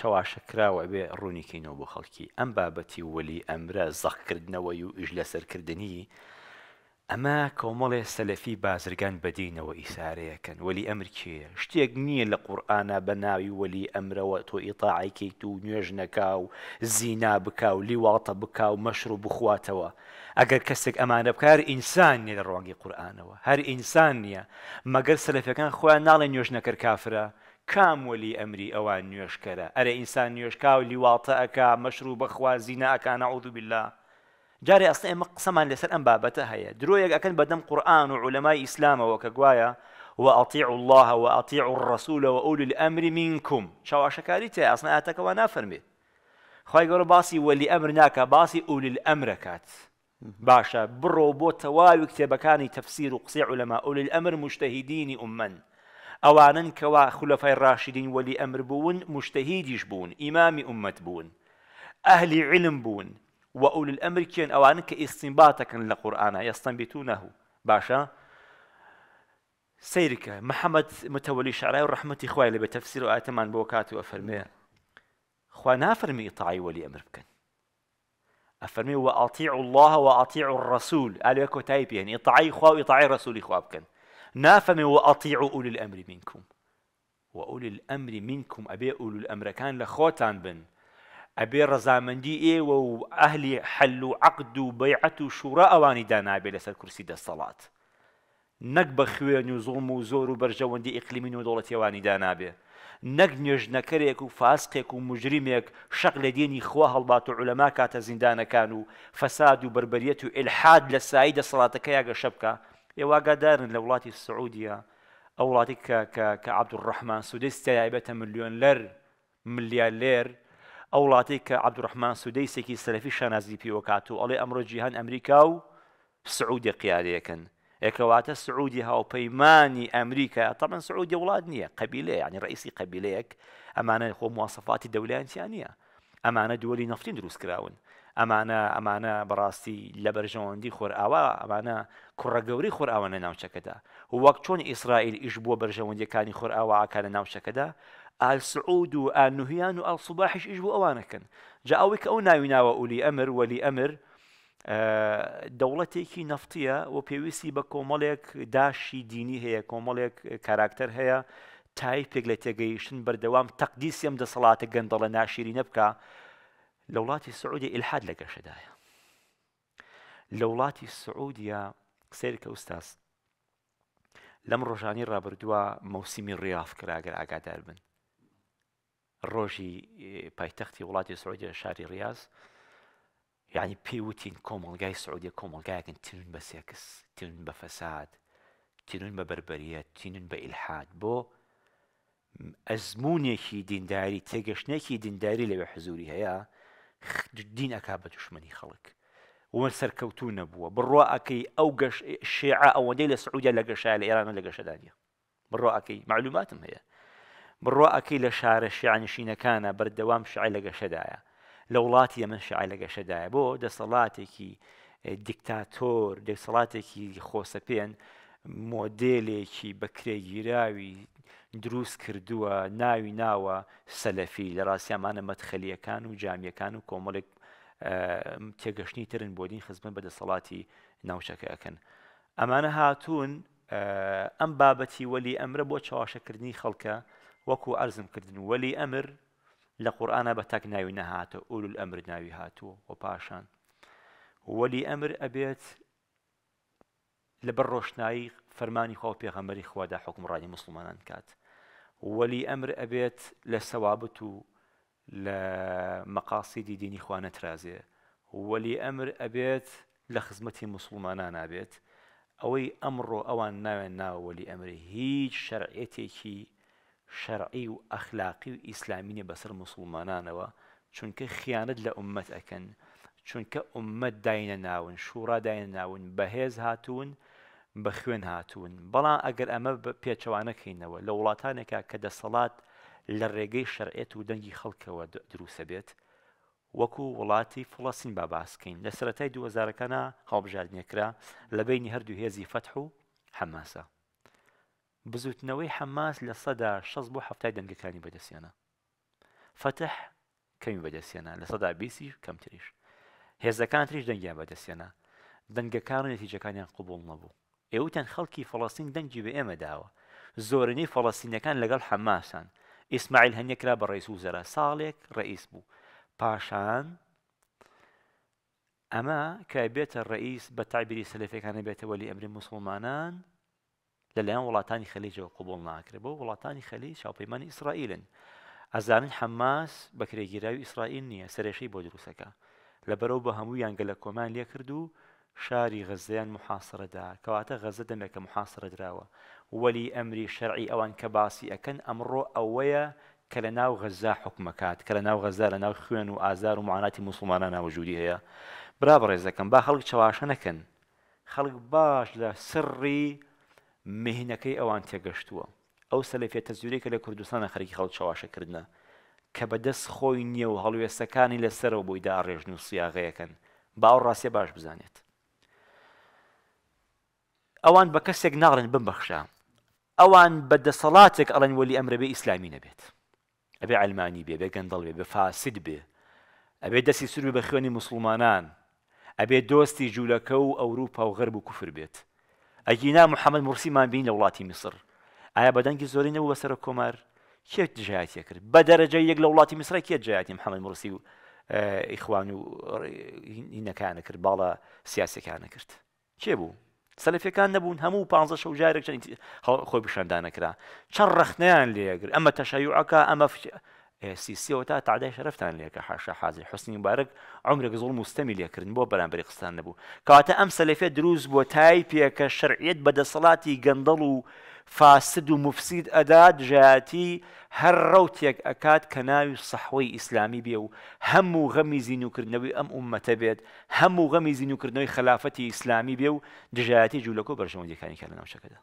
چاواشەکراوە بێ ڕوونیکەینەوە بۆ خەڵکی ئەم بابەتی وەلی ئەمرە زەخکردنەوەی و ئیش لەسەرکردنی ئەمە کۆمەڵێ سەلەفی بازرگان بەدینەوە ئیسارەیەکەن وەلی ئەمرکێ شتێک نییە لە قورآە بە ناوی وەلی ئەمرەوە تۆ ئیتاعیکیت و نوێژ نەکاو زینا بکاو لیواڵتە بکاو مەشر و بخواتەوە ئەگەر کەسێک ئەمانە بکار ئینسان نیە لە ڕۆنگی قورآانەوە هەر ئینسان نییە مەگەر سەلەفەکان خۆیان ناڵێ نوێژ نەکرد کافرە كام ولي أمري أوان نيوشكرا أرى إنسان نيوشكا ولي واطا أكا مشروب أخوا زنا أكا نعوذ بالله جاري أصلا ئێمە قسەمان لەسەر ئەم هيا هەیە أكن بدم قرآن وعلماء إسلام عولەمای وأطيعوا الله وأطيعوا الرسول وأولي الأمر منكم شو شكاري أصلا أتاك وأنا فرمي خواهي قولوا باسي ولي أمر ناكا باسي أولي الأمر كات باشا برو بو تواوي كتابكاني تفسير وقصي علماء أولي الأمر مجتهدين أمن اوانن كوا خلفاء الراشدين ولي امر بون مشتەهیدیش بون امام ئومەت بون اهل علم بون واول الأمر كان اوانن كاستنباطا كان يستنبتونه باشا سيرك محمد متولي شعراء ورحمة إخوائي اللي بتفسير آيات من بوكات وأفرمي خوانا فرمي إطاعي ولي أمر بكن أفرمي وأطيع الله وأطيع الرسول قالوا يكو تايب يعني إطاعي إخوة وإطاعي الرسول إخوة بكن نافەمێ وأطيع أولي الأمر منكم وأولي الأمر منكم أبي أولي الأمر كان لخوتان بن أبي رزامن دي إيه ئەهلی حەل عقد بيعة شراء واني دانا ئەوانی دانابێ كرسي دا الصلاة نەک بە خوێن وزور زوڵم دي إقليمين ودولة واني دانا و دەوڵەتیوانی دانابێ نەک نوێژنەکەرێک و فاسقێک و مجرمێک شەق لە دێنی خوا هەڵبات و عولەما کاتە زیندانەکان و فەساد و يوا قادر لولاتي السعودية أو ك ك كعبد الرحمن سوديسي لعبة مليون لير مليار لير أو لاتيك عبد الرحمن سوديسي كي سلفي شنازي في وكاتو ألي أمر جيهان أمريكا و سعودي قيادي كان إكلوات السعودي هاو بيماني أمريكا طبعا السعودية ولادنية قبيلة يعني رئيسي قبيلة أمانة هو مواصفات الدولة أنتيانية ئەمانە دووەلی نفتین دروستکراون ئەمانە ئەمانە بەڕاستی لە بەرژەوەندی خۆرئاوا ئەمانە کوڕە گەوری خۆرئاوانە ناوچەکەدا وەک چۆن ئیسرائیل ئیش بووە بەرژەوەندیەکانی خۆرئاوا ئاکە لە ناوچەکەدا ئالسعود و ئالنوهیان و ئەڵسوباحش ئیش بوو ئەوانەکەن جا ئەوەی کە ئەو ناویناوە ئولی ئەمر وەلی ئەمر دەوڵەتێکی نفتیە و پێویستی بە کۆمەڵێک داشی دینی هەیە کۆمەڵێک کاراکتەر هەیە تایپێک لە تێگەیشتن بەردەوام تەقدیسیم دەسەڵاتە گەندەڵە ناشیری نەبکە لە وڵاتی سعودی ئلحاد لە گەشەدایە لە وڵاتی سعودیە سێرکە ئوستاس لەم ڕۆژانی ڕابردووە مەوسیمی ڕیاف کراگەر ئاگادار إيه، بن ڕۆژی پایتەختی وڵاتی سعودی شاری ڕاز یعنی يعني پێوتین کۆمەلگای سعودیە کۆمەلگایەکن تنون بە سێکس تنون بە فەساد تنون بە بربەریە تینون بە ئیلحاد بۆ ئەزمونێکی دینداری تێگەشتێکی دینداری لەوێ حزوری هەیە دین ئەک بە دشمنی خەڵک ومە سەرکەوتو نەبووە بڕۆ ئەەکەی ئەو شێع ئەوەندەی لە سعودیا لە گەشە لە ئێرانە لە گەشەدانە بڕۆ ئەەکەی معلوماتم هەیە بڕۆ ئەەکەی لە شارە شیعانشینەکانە بەردەوام شعای لە گەشەدایە لە وڵاتی ئەمە شعای لە گەشەدایە بۆ دەسەڵاتێکی دیکتاتۆر دەسەڵاتێکی خۆسەپێن مۆدلێکی بەکرێگیراوی دروست کردووە ناوی ناوە سەلەفی لە ڕاستیامانە مەتخەلیەکان و جامیەکان و کۆمەڵێک تێگەشتنی ترن بۆ دین خزمە بەدەسەڵاتی ناوچەکەەکەن. ئەمانە هاتوون ئەم بابەتی وەلی ئەمرە بۆ چاواشەکردنی خەڵکە وەکو ئەرزمکردن وەلی ئەمر لە قورآانە بە تاک ناوی نەهاتە ئولول ئەمر ناوی هاتووە و پاشان. وەلی ئەمر ئەبێت لەبەر ڕۆشنایی فەرمانی خوا پێغەمەری خوادا حکمڕانی مسلمانان کات وەلی ئەمر ئەبێت لە سەوابت و لە مەقاسیدی دینی خوانە ترازێ وەلی ئەمر ئەبێت لە خزمەتی مسلمانان نابێت ئەوەی ئەمڕۆ ئەوان ناوێن ناوەلی ئەمری هیچ شەرعێتێکی شەرعی و ئەخلاقی و ئیسلامینی بەسەر مسلمانانەوە چونکە خیانەت لە عومەت ئەکەن چونکە عمەت داینە ناون شوڕا داینە ناون بەهێز هاتوون بە خوێن هاتوون بەڵام ئەگەر ئەمە پێچەوانەکەینەوە لە وڵاتانێکە کە دەسەڵات لە ڕێگەی شەرعێت و دەنگی خەڵکەوە دروسە بێت وەکو وڵاتی فڵەسین با باسکەین لە سەتای دووەزارەکانە هەڵبژاردنێکرا لە بینی هەردوو هێزی فەتح و حەماسە بزوتنەوەی حەماس لە سەدا 16 بۆ هەفتای دەنگەکانی بەدەسیێنە فتح کەمی بەدەسیێنە لە سەدا بیسی کەمتریش هێزەکان تریش دەنگیان بەدەستێنا دەنگەکان و نەتیجەکانیان قوبول نەبوو ئێوتان خەڵکی فەڵاستین دەنگی بە ئێمە داوە زۆرنەی فەڵاستینەکان لەگەڵ حەماسان ئیسماعیل هەنێکرا بە ڕێیس و زەرە ساڵێک ڕئیس بوو پاشان ئەمە کە بێتە ڕئیس بە تایبیری سلفەکانە بێتەوە لی ئەمری مسلمانان لەلایەن وڵاتانی خەلیجەوە قوبڵ ناکرێتەوە وڵاتانی خەلی چاوپەیمانی ئیسرائیلن ئەزانن حەماس بەکرێگیراوی ئیسرائیل نییە سرێشەی بۆ دروستەکە لەبەرەو بە هەموویان گەلە کۆمان لێ کرد و شاری غەزیان محاصرەدا کەواتە غەزە دەمێکە محاصرە درراوە وەلی ئەمری شەرعی ئەوان کە باسی ئەەکەن ئەمڕۆ ئەوەیە کە لە ناو غەزا حکومەکات کە لە ناو غەزا لە ناو خوێن و ئازار و معاناتی مسلمانان ناوەجووری هەیە برا بەڕێزەکەم با خەڵک چاواشە نەکەن خەڵک باش لە سڕی مهینەکەی ئەوان تێگەشتووە ئەو سەلفێت تەزیوری کە لە کوردستانە خەرکی خەڵ چاواشەکردە کە بەدەست خۆی نییە و هەڵوێستەکانی لەسەرەوە بۆی داڕێژن و سیاغەیەکەن باوەڕاستە باش بزانێت ئەوان بە کەسێک ناڕێن بمبەخشە ئەوان بە دەسەڵاتێک ئەڵەن وەلی ئەمرەبێ ئیسلامی نەبێت ئەبێ ئەلمانی بێ بێ گەندەڵ بێ بە فاسد بێ ئەبێ دەستی سروی بە خوێنی مسلمانان ئەبێ دۆستی جوولەکە و ئەوروپا و غەرب و کوفر بێت ئەگینا محەممەد مرسیمان بین لە وڵاتی میسر ئایا بەدەنگی زۆری نەبوو بەسەر کۆمار کێک دژایەتە کرد بە دەرەجە یەک لە وڵاتی میسرە کێ جایەتی محەممەد مرسی و ئیخوان و هینەکانە کرد باڵە سیاسەکانە کرد کێ بوو سەلفەکان نەبوون هەموو پ شە جارێک چەند خۆی بشاندانەکرا چەند ڕخنیان لێگر اما سی إيه، سی و تا تعدادش رفتن لێکە حاشا حازی حستنی بارەك عمرێک زۆڵ مستەمی لێکردن بۆ بەرامبەری قستان نبود. کەواتە ام سلفی دروز بو تایپی که شرعیت بد صلاتی گندلو فاسد و مفسید ئەدا دژاتی هەر ڕوتێک ئەکات کە ناوی سەحوەی ئیسلامی بێ و هەموو غەمی زینوکردنەوەی ئەم عومەتە بێت هەموو غەمی زینوکردنەوەی خلافەتی ئیسلامی بێ و دژایەتی جوولەکە و بەرژەوەندەکانی کە لە ناوچەکەدا.